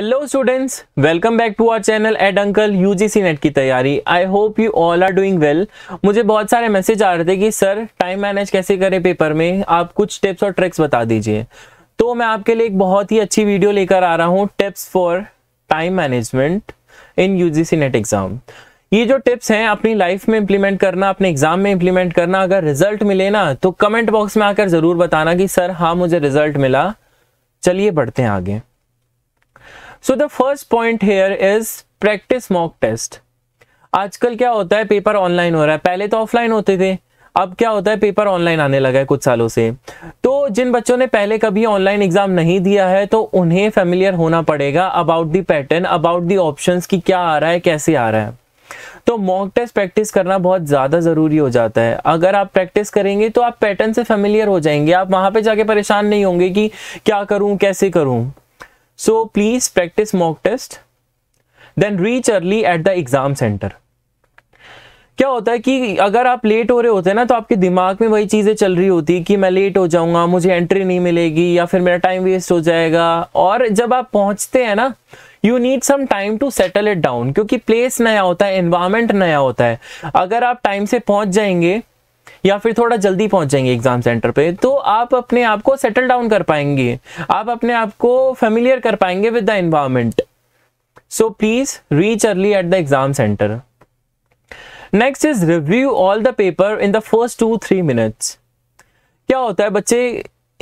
Hello students welcome back to our channel ed uncle UGC NET की तैयारी I hope you all are doing well मुझे बहुत सारे message आ रहे थे कि सर टाइम मैनेज कैसे करें पेपर में आप कुछ टिप्स और ट्रिक्स बता दीजिए तो मैं आपके लिए एक बहुत ही अच्छी वीडियो लेकर आ रहा हूँ tips for time management in U NET exam ये जो टिप्स हैं अपनी लाइफ में इंप्लीमेंट करना अपने एग्जाम में इंप्लीमेंट करना अगर रिजल्ट मिले ना तो कमेंट बॉक्स में आकर जरूर बताना कि सर हाँ मुझे रिजल्ट मिला चलिए बढ़ते हैं आगे so the first point here is practice mock test आजकल क्या होता है पेपर ऑनलाइन हो रहा है पहले तो ऑफलाइन होते थे अब क्या होता है पेपर ऑनलाइन आने लगा है कुछ सालों से तो जिन बच्चों ने पहले कभी ऑनलाइन एग्जाम नहीं दिया है तो उन्हें फेमिलियर होना पड़ेगा about the pattern about the option की क्या आ रहा है कैसे आ रहा है तो मॉक टेस्ट प्रैक्टिस करना बहुत ज़्यादा ज़रूरी हो जाता है अगर आप प्रैक्टिस करेंगे तो आप पैटर्न से फेमिलियर हो जाएंगे आप वहाँ पे जाके परेशान नहीं होंगे कि क्या करूँ कैसे करूँ so please practice mock test then reach early at the exam centre क्या होता है कि अगर आप लेट हो रहे होते हैं ना तो आपके दिमाग में वही चीज़ें चल रही होती कि मैं लेट हो जाऊंगा मुझे एंट्री नहीं मिलेगी या फिर मेरा टाइम वेस्ट हो जाएगा और जब आप पहुंचते हैं ना you need some time to settle it down क्योंकि प्लेस नया होता है एनवायरमेंट नया होता है अगर आप टाइम से पहुंच जाएंगे या फिर थोड़ा जल्दी पहुंच जाएंगे एग्जाम सेंटर पे तो आप अपने आप को सेटल डाउन कर पाएंगे आप अपने आप को फेमिलियर कर पाएंगे with the environment so please reach early at the exam centre next is review all the paper in the first two three minutes क्या होता है बच्चे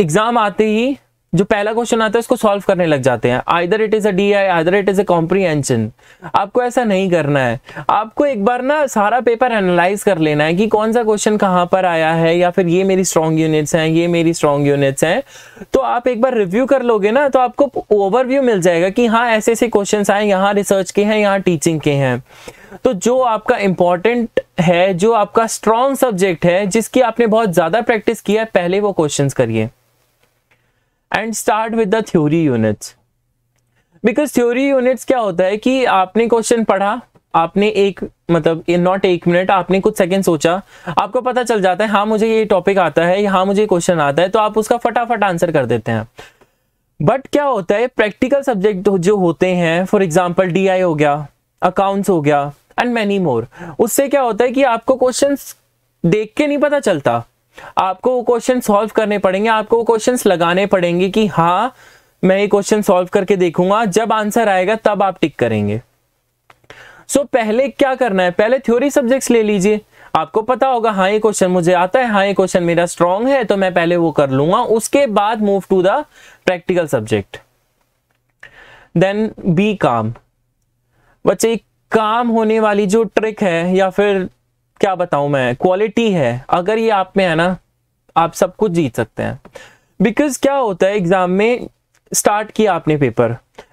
एग्जाम आते ही जो पहला क्वेश्चन आता है उसको सॉल्व करने लग जाते हैं either it is a D I either it is a comprehension आपको ऐसा नहीं करना है आपको एक बार ना सारा पेपर एनालाइज कर लेना है कि कौन सा क्वेश्चन कहाँ पर आया है या फिर ये मेरी स्ट्रॉन्ग यूनिट्स हैं ये मेरी स्ट्रॉन्ग यूनिट्स हैं तो आप एक बार रिव्यू कर लोगे ना तो आपको ओवरव्यू मिल जाएगा कि हाँ ऐसे ऐसे क्वेश्चन आए यहाँ रिसर्च के हैं यहाँ टीचिंग के हैं तो जो आपका इंपॉर्टेंट है जो आपका स्ट्रॉन्ग सब्जेक्ट है जिसकी आपने बहुत ज़्यादा प्रैक्टिस किया है पहले वो क्वेश्चन करिए and start with the theory units because theory units क्या होता है कि आपने क्वेश्चन पढ़ा आपने एक मतलब नॉट एक मिनट आपने कुछ सेकंड सोचा आपको पता चल जाता है हाँ मुझे ये टॉपिक आता है हाँ मुझे क्वेश्चन आता है तो आप उसका फटाफट आंसर कर देते हैं बट क्या होता है प्रैक्टिकल सब्जेक्ट जो होते हैं फॉर एग्जाम्पल डी हो गया अकाउंट्स हो गया एंड मैनी मोर उससे क्या होता है कि आपको क्वेश्चन देख के नहीं पता चलता आपको वो क्वेश्चन सॉल्व करने पड़ेंगे आपको वो क्वेश्चन लगाने पड़ेंगे कि हाँ मैं ये क्वेश्चन सॉल्व करके देखूंगा जब आंसर आएगा तब आप टिक करेंगे सो so, पहले क्या करना है पहले थ्योरी सब्जेक्ट्स ले लीजिए आपको पता होगा हाँ ये क्वेश्चन मुझे आता है हाँ ये क्वेश्चन मेरा स्ट्रॉन्ग है तो मैं पहले वो कर लूंगा उसके बाद move to the practical subject then बी काम बच्चे काम होने वाली जो ट्रिक है या फिर क्या बताऊं मैं क्वालिटी है अगर ये आप में है ना आप सब कुछ जीत सकते हैं बिकॉज क्या होता है एग्जाम में स्टार्ट किया आपने पेपर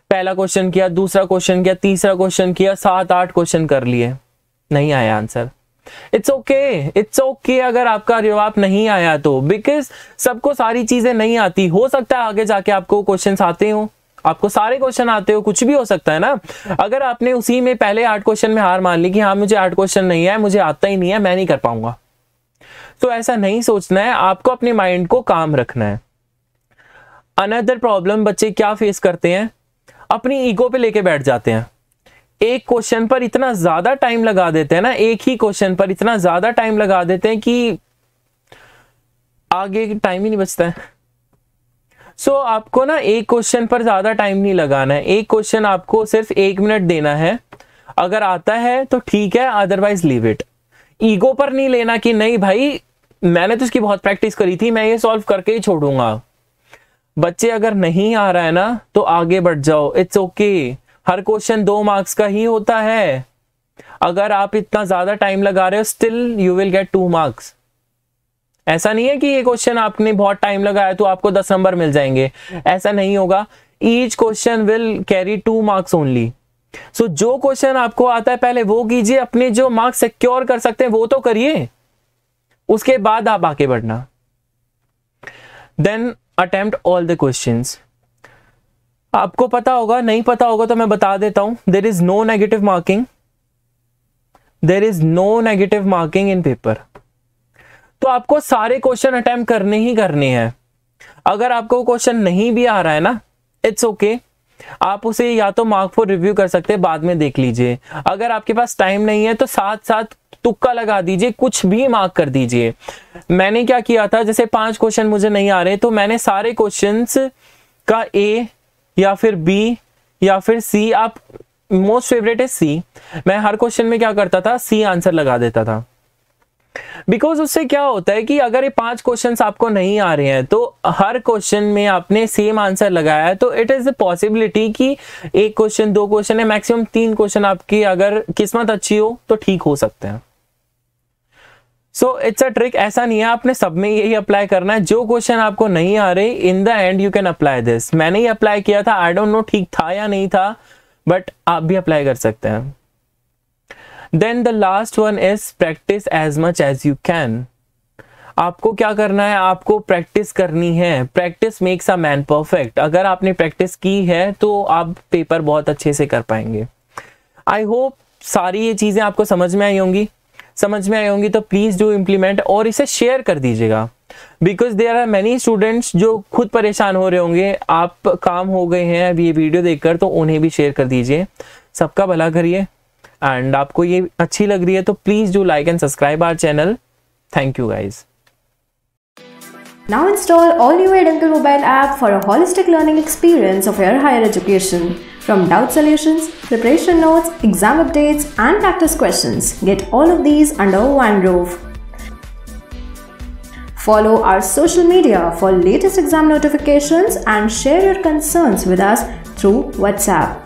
पहला क्वेश्चन किया दूसरा क्वेश्चन किया तीसरा क्वेश्चन किया सात आठ क्वेश्चन कर लिए नहीं आया answer it's okay it's okay अगर आपका जवाब नहीं आया तो बिकॉज सबको सारी चीजें नहीं आती हो सकता है आगे जाके आपको क्वेश्चन आते हो आपको सारे क्वेश्चन आते हो कुछ भी हो सकता है ना अगर आपने उसी में पहले आठ क्वेश्चन में हार मान ली कि हाँ मुझे आठ क्वेश्चन नहीं है मुझे आता ही नहीं है मैं नहीं कर पाऊंगा तो ऐसा नहीं सोचना है आपको अपने माइंड को काम रखना है अनदर प्रॉब्लम बच्चे क्या फेस करते हैं अपनी ईगो पे लेके बैठ जाते हैं एक क्वेश्चन पर इतना ज्यादा टाइम लगा देते हैं ना एक ही क्वेश्चन पर इतना ज्यादा टाइम लगा देते हैं कि आगे टाइम ही नहीं बचता है सो so, आपको ना एक क्वेश्चन पर ज्यादा टाइम नहीं लगाना है एक क्वेश्चन आपको सिर्फ एक मिनट देना है अगर आता है तो ठीक है अदरवाइज लीव इट ईगो पर नहीं लेना कि नहीं भाई मैंने तो इसकी बहुत प्रैक्टिस करी थी मैं ये सॉल्व करके ही छोड़ूंगा बच्चे अगर नहीं आ रहा है ना तो आगे बढ़ जाओ इट्स ओके okay. हर क्वेश्चन दो मार्क्स का ही होता है अगर आप इतना ज्यादा टाइम लगा रहे हो still you will get two marks ऐसा नहीं है कि ये क्वेश्चन आपने बहुत टाइम लगाया तो आपको दस नंबर मिल जाएंगे ऐसा नहीं होगा each question will carry two marks only so जो क्वेश्चन आपको आता है पहले वो कीजिए अपने जो मार्क्स सिक्योर कर सकते हैं वो तो करिए उसके बाद आप आगे बढ़ना then attempt all the question आपको पता होगा नहीं पता होगा तो मैं बता देता हूं there is no negative marking there is no negative marking in paper तो आपको सारे क्वेश्चन अटेम्प्ट करने ही करने हैं अगर आपको क्वेश्चन नहीं भी आ रहा है ना इट्स ओके okay. आप उसे या तो मार्क फॉर रिव्यू कर सकते हैं बाद में देख लीजिए अगर आपके पास टाइम नहीं है तो साथ साथ तुक्का लगा दीजिए कुछ भी मार्क कर दीजिए मैंने क्या किया था जैसे पांच क्वेश्चन मुझे नहीं आ रहे तो मैंने सारे क्वेश्चन का ए या फिर बी या फिर सी आप मोस्ट फेवरेट है सी मैं हर क्वेश्चन में क्या करता था सी आंसर लगा देता था बिकॉज उससे क्या होता है कि अगर ये पांच क्वेश्चंस आपको नहीं आ रहे हैं तो हर क्वेश्चन में आपने सेम आंसर लगाया है तो इट इज द पॉसिबिलिटी कि एक क्वेश्चन दो क्वेश्चन है मैक्सिमम तीन क्वेश्चन आपकी अगर किस्मत अच्छी हो तो ठीक हो सकते हैं सो इट्स अ ट्रिक ऐसा नहीं है आपने सब में यही अप्लाई करना है जो क्वेश्चन आपको नहीं आ रहे in the end you can apply this मैंने ही अप्लाई किया था आई डोंट नो ठीक था या नहीं था बट आप भी अप्लाई कर सकते हैं then the last one is practice as much as you can आपको क्या करना है आपको प्रैक्टिस करनी है practice makes a man perfect अगर आपने प्रैक्टिस की है तो आप पेपर बहुत अच्छे से कर पाएंगे आई होप सारी ये चीज़ें आपको समझ में आई होंगी समझ में आई होंगी तो प्लीज़ डू इम्प्लीमेंट और इसे शेयर कर दीजिएगा because there are many students जो खुद परेशान हो रहे होंगे आप काम हो गए हैं अभी ये वीडियो देखकर तो उन्हें भी शेयर कर दीजिए सबका भला करिए एंड आपको ये अच्छी लग रही है तो please do like and subscribe our channel thank you guys Now install all new Eduncle mobile app for a holistic learning experience of your higher education. From doubt solutions, preparation notes, exam updates and practice questions, get all of these under one roof. Follow our social media for latest exam notifications and share your concerns with us through WhatsApp.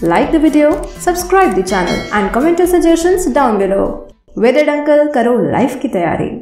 Like the video, subscribe the channel and comment your suggestions down below. Veded Uncle karo life ki तैयारी